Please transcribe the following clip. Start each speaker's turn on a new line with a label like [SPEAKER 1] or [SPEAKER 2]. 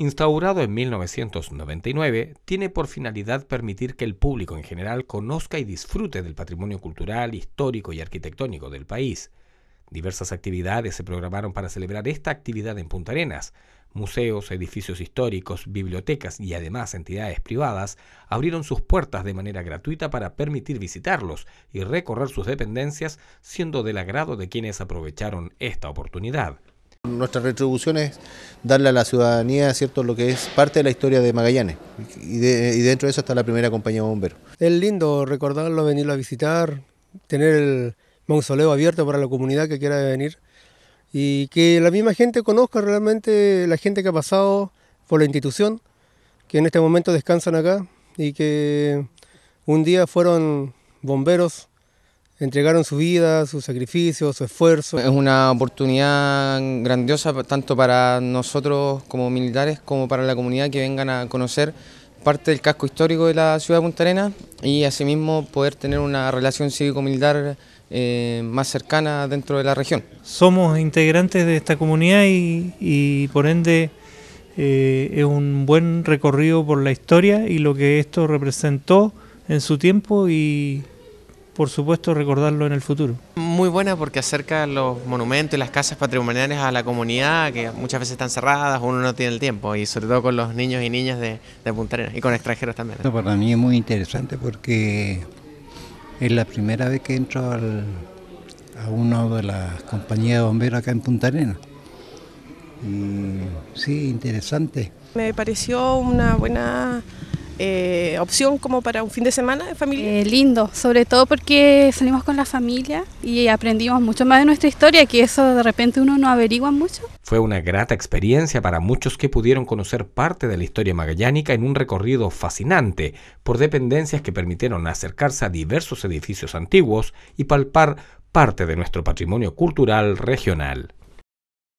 [SPEAKER 1] Instaurado en 1999, tiene por finalidad permitir que el público en general conozca y disfrute del patrimonio cultural, histórico y arquitectónico del país. Diversas actividades se programaron para celebrar esta actividad en Punta Arenas. Museos, edificios históricos, bibliotecas y además entidades privadas abrieron sus puertas de manera gratuita para permitir visitarlos y recorrer sus dependencias, siendo del agrado de quienes aprovecharon esta oportunidad.
[SPEAKER 2] Nuestra retribución es darle a la ciudadanía cierto lo que es parte de la historia de Magallanes y, y dentro de eso está la primera compañía de bomberos. Es lindo recordarlo, venirlo a visitar, tener el mausoleo abierto para la comunidad que quiera venir y que la misma gente conozca realmente la gente que ha pasado por la institución, que en este momento descansan acá y que un día fueron bomberos entregaron su vida, su sacrificio, su esfuerzo. Es una oportunidad grandiosa tanto para nosotros como militares como para la comunidad que vengan a conocer parte del casco histórico de la ciudad de Punta Arenas y asimismo poder tener una relación cívico-militar eh, más cercana dentro de
[SPEAKER 3] la región. Somos integrantes de esta comunidad y, por ende eh, es un buen recorrido por la historia y lo que esto representó en su tiempo y por supuesto, recordarlo en el futuro.
[SPEAKER 1] Muy buena porque acerca los monumentos y las casas patrimoniales a la comunidad, que muchas veces están cerradas, uno no tiene el tiempo, y sobre todo con los niños y niñas de, Punta Arenas, y con extranjeros también. para mí
[SPEAKER 4] es muy interesante porque es la primera vez que entro a una de las compañías de bomberos acá en Punta Arenas. Y sí, interesante.
[SPEAKER 1] Me pareció una buena eh, opción como para un fin de semana
[SPEAKER 3] de familia? Eh, lindo, sobre todo porque salimos con la familia y aprendimos mucho más de nuestra historia, que eso de repente uno no averigua mucho.
[SPEAKER 1] Fue una grata experiencia para muchos que pudieron conocer parte de la historia magallánica en un recorrido fascinante por dependencias que permitieron acercarse a diversos edificios antiguos y palpar parte de nuestro patrimonio cultural regional.